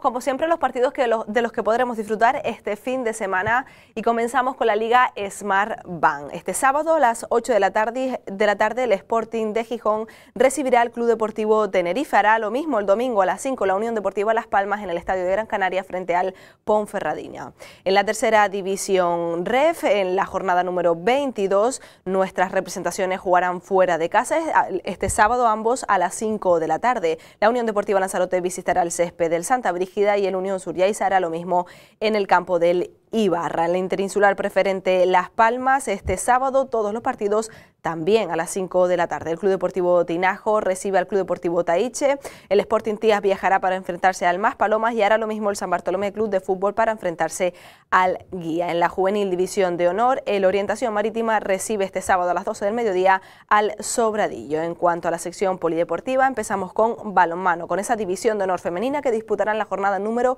como siempre los partidos que los, de los que podremos disfrutar este fin de semana y comenzamos con la Liga Smart Bank. Este sábado a las 8 de la, tarde, de la tarde el Sporting de Gijón recibirá al Club Deportivo Tenerife. Hará lo mismo el domingo a las 5 la Unión Deportiva Las Palmas en el Estadio de Gran Canaria frente al Ponferradina. En la tercera división REF, en la jornada número 22, nuestras representaciones jugarán fuera de casa este sábado ambos a las 5 de la tarde. La Unión Deportiva Lanzarote visitará el césped del Santa Abrigada Brígida y el Unión Sur hará lo mismo en el campo del y Barra. La interinsular preferente Las Palmas, este sábado todos los partidos también a las 5 de la tarde. El Club Deportivo Tinajo recibe al Club Deportivo Taiche, el Sporting Tías viajará para enfrentarse al Más Palomas y hará lo mismo el San Bartolomé Club de Fútbol para enfrentarse al Guía. En la Juvenil División de Honor, el Orientación Marítima recibe este sábado a las 12 del mediodía al Sobradillo. En cuanto a la sección polideportiva, empezamos con balonmano, con esa división de honor femenina que disputarán la jornada número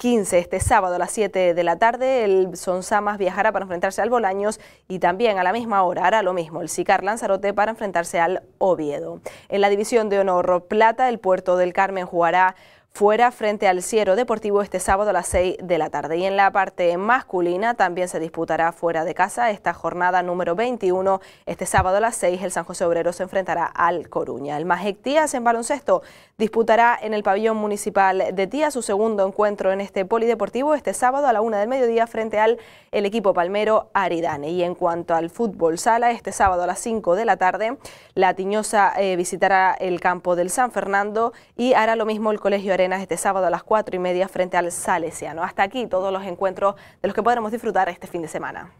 15, este sábado a las 7 de la tarde, el Sonsamas viajará para enfrentarse al Bolaños y también a la misma hora hará lo mismo el Sicar Lanzarote para enfrentarse al Oviedo. En la división de honor plata, el Puerto del Carmen jugará fuera frente al Ciero Deportivo este sábado a las 6 de la tarde. Y en la parte masculina también se disputará fuera de casa esta jornada número 21. Este sábado a las 6 el San José Obrero se enfrentará al Coruña. El Majectías en baloncesto disputará en el pabellón municipal de Tía su segundo encuentro en este polideportivo este sábado a la 1 del mediodía frente al el equipo palmero Aridane. Y en cuanto al fútbol sala, este sábado a las 5 de la tarde la Tiñosa eh, visitará el campo del San Fernando y hará lo mismo el Colegio este sábado a las 4 y media frente al Salesiano. Hasta aquí todos los encuentros de los que podremos disfrutar este fin de semana.